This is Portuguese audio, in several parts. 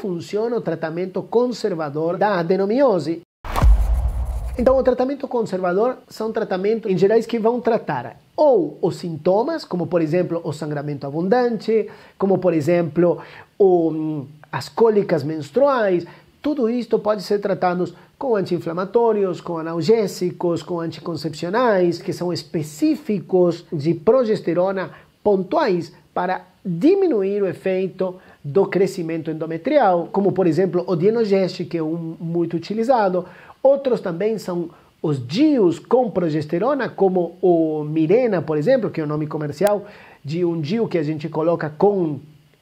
funciona o tratamento conservador da adenomiose. Então, o tratamento conservador são tratamentos em gerais que vão tratar ou os sintomas, como por exemplo o sangramento abundante, como por exemplo o, as cólicas menstruais, tudo isto pode ser tratado com anti-inflamatórios, com analgésicos, com anticoncepcionais, que são específicos de progesterona pontuais para diminuir o efeito do crescimento endometrial, como por exemplo o dienogeste, que é um muito utilizado. Outros também são os DIUs com progesterona, como o Mirena, por exemplo, que é o nome comercial de um DIU que a gente coloca com,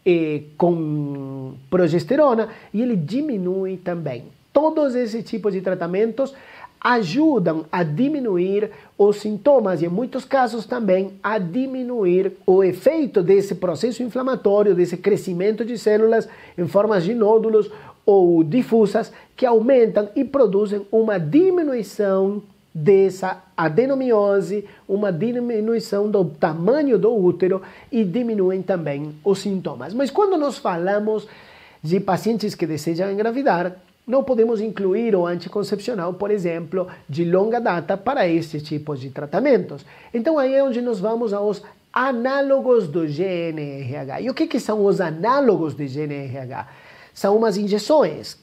eh, com progesterona, e ele diminui também. Todos esses tipos de tratamentos ajudam a diminuir os sintomas e, em muitos casos, também a diminuir o efeito desse processo inflamatório, desse crescimento de células em formas de nódulos ou difusas que aumentam e produzem uma diminuição dessa adenomiose, uma diminuição do tamanho do útero e diminuem também os sintomas. Mas quando nós falamos de pacientes que desejam engravidar, não podemos incluir o anticoncepcional, por exemplo, de longa data para esse tipos de tratamentos. Então aí é onde nós vamos aos análogos do GNRH. E o que, que são os análogos do GNRH? São umas injeções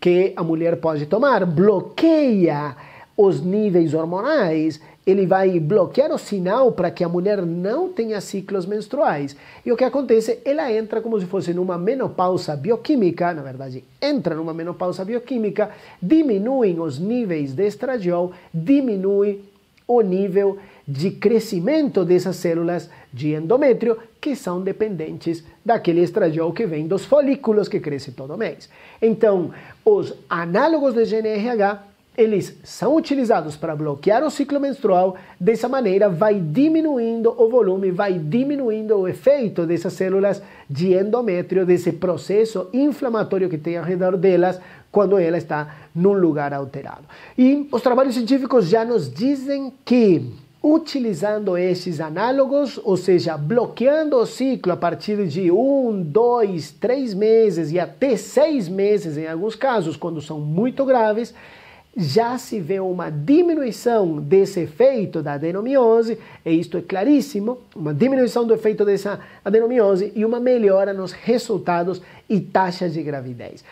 que a mulher pode tomar, bloqueia os níveis hormonais, ele vai bloquear o sinal para que a mulher não tenha ciclos menstruais. E o que acontece? Ela entra como se fosse numa menopausa bioquímica, na verdade, entra numa menopausa bioquímica, diminuem os níveis de estradiol, diminui o nível de crescimento dessas células de endométrio que são dependentes daquele estradiol que vem dos folículos que cresce todo mês. Então, os análogos de GNRH eles são utilizados para bloquear o ciclo menstrual, dessa maneira vai diminuindo o volume, vai diminuindo o efeito dessas células de endométrio, desse processo inflamatório que tem ao redor delas quando ela está num lugar alterado. E os trabalhos científicos já nos dizem que utilizando esses análogos, ou seja, bloqueando o ciclo a partir de um, dois, três meses e até seis meses em alguns casos, quando são muito graves, já se vê uma diminuição desse efeito da adenomiose, e isto é claríssimo, uma diminuição do efeito dessa adenomiose e uma melhora nos resultados e taxas de gravidez.